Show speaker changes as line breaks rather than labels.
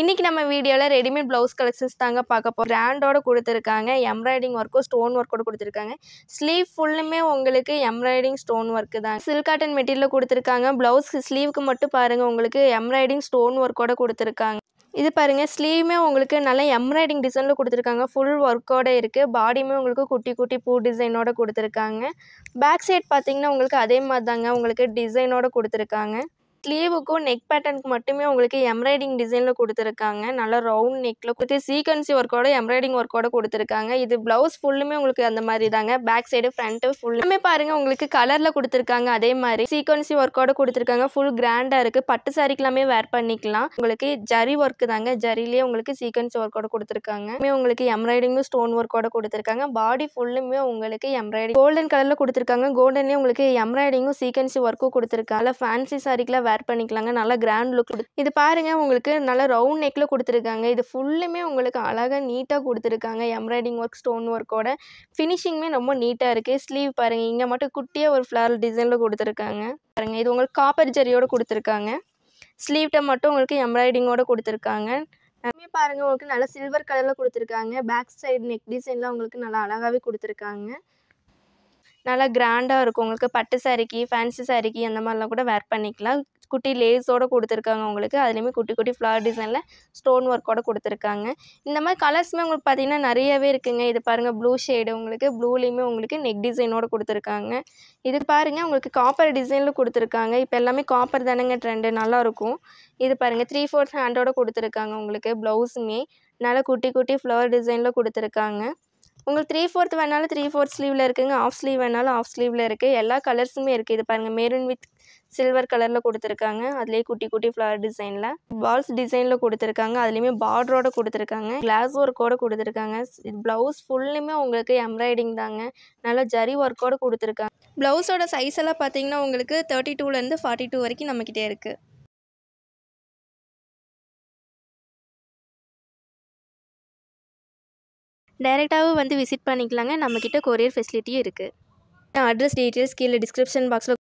இன்னைக்கு நம்ம வீடியோவில் ரெடிமேட் ப்ளவுஸ் கலெக்ஷன்ஸ் தாங்க பார்க்க போகிறோம் கிராண்டோட கொடுத்துருக்காங்க எம்ப்ராய்டிங் ஒர்க்கும் ஸ்டோன் ஒர்க்கோட கொடுத்துருக்காங்க ஸ்லீவ் ஃபுல்லுமே உங்களுக்கு எம்ப்ராய்டிங் ஸ்டோன் ஒர்க்கு தான் சில்க் காட்டன் மெட்டீரியல் கொடுத்துருக்காங்க பிளவுஸ் ஸ்லீவுக்கு மட்டும் பாருங்கள் உங்களுக்கு எம்ப்ராய்டிங் ஸ்டோன் ஒர்க்கோட கொடுத்துருக்காங்க இது பாருங்கள் ஸ்லீவுமே உங்களுக்கு நல்ல எம்ப்ராய்டிங் டிசைனில் கொடுத்துருக்காங்க ஃபுல் ஒர்க்கோடு இருக்குது பாடியுமே உங்களுக்கு குட்டி குட்டி பூ டிசைனோட கொடுத்துருக்காங்க பேக் சைட் பார்த்திங்கன்னா உங்களுக்கு அதே மாதிரி தாங்க உங்களுக்கு டிசைனோட கொடுத்துருக்காங்க ஸ்லீவுக்கும் நெக் பேட்டர்னுக்கு மட்டுமே உங்களுக்கு எம்ப்ராய்டிங் டிசைனில் கொடுத்துருக்காங்க நல்லா ரவுண்ட் நெக்கில் கொடுத்து சீக்வன்சி ஒர்க்கோட எம்ப்ராய்டிங் ஒர்க்கோட கொடுத்துருக்காங்க இது ப்ளவுஸ் ஃபுல்லுமே உங்களுக்கு அந்த மாதிரி தாங்க பேக் சைடு ஃப்ரண்ட்டு ஃபுல்லுமே பாருங்கள் உங்களுக்கு கலரில் கொடுத்துருக்காங்க அதே மாதிரி சீக்வன்சி ஒர்க்கோட கொடுத்துருக்காங்க ஃபுல் கிராண்டாக இருக்குது பட்டு சாரிக்கெல்லாமே வேர் பண்ணிக்கலாம் உங்களுக்கு ஜரி ஒர்க்கு தாங்க ஜரிலேயே உங்களுக்கு சீக்வன்சி ஒர்க்கோட கொடுத்துருக்காங்க உங்களுக்கு எம்ப்ராய்டிங்கும் ஸ்டோன் ஒர்க்கோட கொடுத்துருக்காங்க பாடி ஃபுல்லுமே உங்களுக்கு எம்ப்ராய்டிங் கோல்டன் கலரில் கொடுத்துருக்காங்க கோல்டன்லேயே உங்களுக்கு எம்ப்ராய்டிங்கும் சீக்வன்சி ஒர்க்கும் கொடுத்துருக்காங்க ஃபேன்சி சாரிக்கெலாம் வேர் பண்ணிக்கலாங்க நல்லா கிராண்ட் லுக் இது பாருங்கள் உங்களுக்கு நல்லா ரவுண்ட் நெக்கில் கொடுத்துருக்காங்க இது ஃபுல்லுமே உங்களுக்கு அழகாக நீட்டாக கொடுத்துருக்காங்க எம்ப்ராய்டிங் ஒர்க் ஸ்டோன் ஒர்க்கோட ஃபினிஷிங்குமே ரொம்ப நீட்டாக இருக்குது ஸ்லீவ் பாருங்கள் இங்கே மட்டும் குட்டியாக ஒரு ஃப்ளாரல் டிசைனில் கொடுத்துருக்காங்க பாருங்கள் இது உங்களுக்கு காப்பர் ஜரியோடு கொடுத்துருக்காங்க ஸ்லீவ்ட்ட மட்டும் உங்களுக்கு எம்ப்ராய்டிங்கோடு கொடுத்துருக்காங்க எல்லாமே பாருங்கள் உங்களுக்கு நல்லா சில்வர் கலரில் கொடுத்துருக்காங்க பேக் சைடு நெக் டிசைன்லாம் உங்களுக்கு நல்லா அழகாகவே கொடுத்துருக்காங்க நல்லா கிராண்டாக இருக்கும் உங்களுக்கு பட்டு சாரிக்கு ஃபேன்சி சாரிக்கு அந்த மாதிரிலாம் கூட வேர் பண்ணிக்கலாம் குட்டி லேஸோடு கொடுத்துருக்காங்க உங்களுக்கு அதுலேயுமே குட்டி குட்டி ஃப்ளவர் டிசைனில் ஸ்டோன் ஒர்க்கோடு கொடுத்துருக்காங்க இந்த மாதிரி கலர்ஸுமே உங்களுக்கு பார்த்திங்கன்னா நிறையவே இருக்குங்க இது பாருங்கள் ப்ளூ ஷேடு உங்களுக்கு ப்ளூலேயுமே உங்களுக்கு நெக் டிசைனோடு கொடுத்துருக்காங்க இது பாருங்கள் உங்களுக்கு காப்பர் டிசைனில் கொடுத்துருக்காங்க இப்போ எல்லாமே காப்பர் தானேங்க ட்ரெண்டு நல்லாயிருக்கும் இது பாருங்கள் த்ரீ ஃபோர்த் ஹேண்டோடு கொடுத்துருக்காங்க உங்களுக்கு ப்ளவுஸுமே நல்லா குட்டி குட்டி ஃப்ளவர் டிசைனில் கொடுத்துருக்காங்க உங்களுக்கு த்ரீ ஃபோர்த் வேணாலும் த்ரீ ஃபோர்த் ஸ்லீவில் இருக்குங்க ஆஃப் ஸ்லீவ் வேணாலும் ஆஃப் ஸ்லீவில் இருக்குது எல்லா கலர்ஸுமே இருக்குது இது பாருங்கள் மெரூன் வித் சில்வர் கலரில் கொடுத்துருக்காங்க அதுலேயே குட்டி குட்டி ஃப்ளவர் டிசைனில் பால்ஸ் டிசைனில் கொடுத்துருக்காங்க அதுலேயுமே பார்டரோட கொடுத்துருக்காங்க கிளாஸ் ஒர்க்கோட கொடுத்துருக்காங்க ப்ளவுஸ் ஃபுல்லுமே உங்களுக்கு எம்ப்ராய்டிங் தாங்க நல்லா ஜரி ஒர்க்கோட கொடுத்துருக்காங்க ப்ளவுஸோட சைஸ் எல்லாம் பார்த்தீங்கன்னா உங்களுக்கு தேர்ட்டி டூலேருந்து ஃபார்ட்டி டூ வரைக்கும் நம்மக்கிட்டே இருக்குது டைரெக்டாகவும் வந்து விசிட் பண்ணிக்கலாங்க நம்மக்கிட்ட கொரியர் ஃபெசிலிட்டியும் இருக்குது அட்ரஸ் டீட்டெயில்ஸ் கீழே டிஸ்கிரிப்ஷன் பாக்ஸில்